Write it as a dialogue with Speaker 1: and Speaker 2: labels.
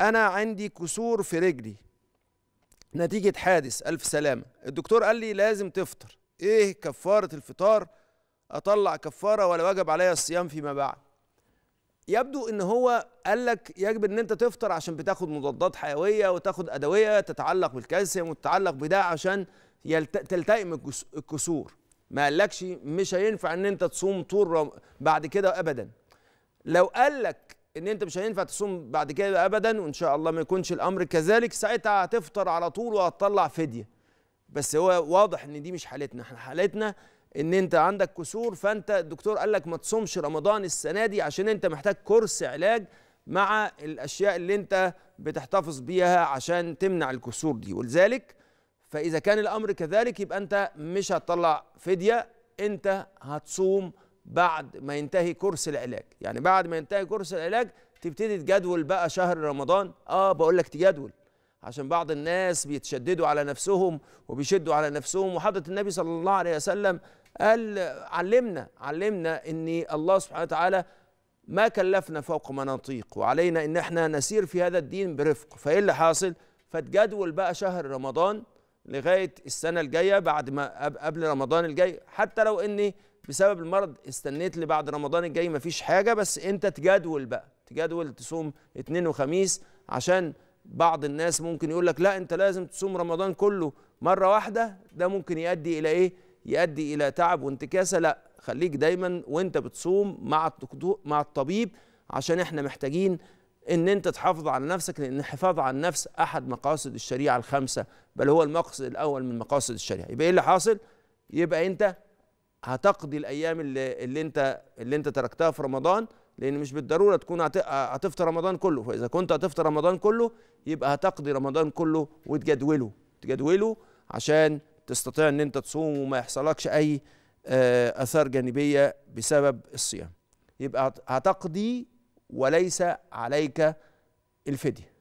Speaker 1: انا عندي كسور في رجلي نتيجه حادث الف سلامه الدكتور قال لي لازم تفطر ايه كفاره الفطار اطلع كفاره ولا وجب عليا الصيام فيما بعد يبدو ان هو قال لك يجب ان انت تفطر عشان بتاخد مضادات حيويه وتاخد ادويه تتعلق بالكالسيوم وتتعلق بده عشان يلت... تلتئم الكسور ما قالكش مش هينفع ان انت تصوم طول رم... بعد كده ابدا لو قال لك ان انت مش هينفع تصوم بعد كده ابدا وان شاء الله ما يكونش الامر كذلك ساعتها هتفطر على طول وهتطلع فديه بس هو واضح ان دي مش حالتنا احنا حالتنا ان انت عندك كسور فانت الدكتور قال لك ما تصومش رمضان السنه دي عشان انت محتاج كورس علاج مع الاشياء اللي انت بتحتفظ بيها عشان تمنع الكسور دي ولذلك فاذا كان الامر كذلك يبقى انت مش هتطلع فديه انت هتصوم بعد ما ينتهي كورس العلاج يعني بعد ما ينتهي كورس العلاج تبتدي تجدول بقى شهر رمضان اه بقول لك تجدول عشان بعض الناس بيتشددوا على نفسهم وبيشدوا على نفسهم وحضرة النبي صلى الله عليه وسلم قال علمنا علمنا ان الله سبحانه وتعالى ما كلفنا فوق ما نطيق وعلينا ان احنا نسير في هذا الدين برفق فايه اللي حاصل فتجدول بقى شهر رمضان لغايه السنه الجايه بعد ما قبل رمضان الجاي حتى لو اني بسبب المرض استنيت لبعد رمضان الجاي مفيش حاجه بس انت تجدول بقى تجدول تصوم اثنين وخميس عشان بعض الناس ممكن يقول لك لا انت لازم تصوم رمضان كله مره واحده ده ممكن يؤدي الى ايه؟ يؤدي الى تعب وانتكاسه لا خليك دايما وانت بتصوم مع مع الطبيب عشان احنا محتاجين ان انت تحافظ على نفسك لان الحفاظ على النفس احد مقاصد الشريعه الخمسه بل هو المقصد الاول من مقاصد الشريعه يبقى ايه اللي حاصل يبقى انت هتقضي الايام اللي, اللي انت اللي انت تركتها في رمضان لان مش بالضروره تكون هتفطر رمضان كله فاذا كنت هتفطر رمضان كله يبقى هتقضي رمضان كله وتجدوله تجدوله عشان تستطيع ان انت تصوم وما يحصلكش اي آه، اثار جانبيه بسبب الصيام يبقى هتقضي وليس عليك الفدية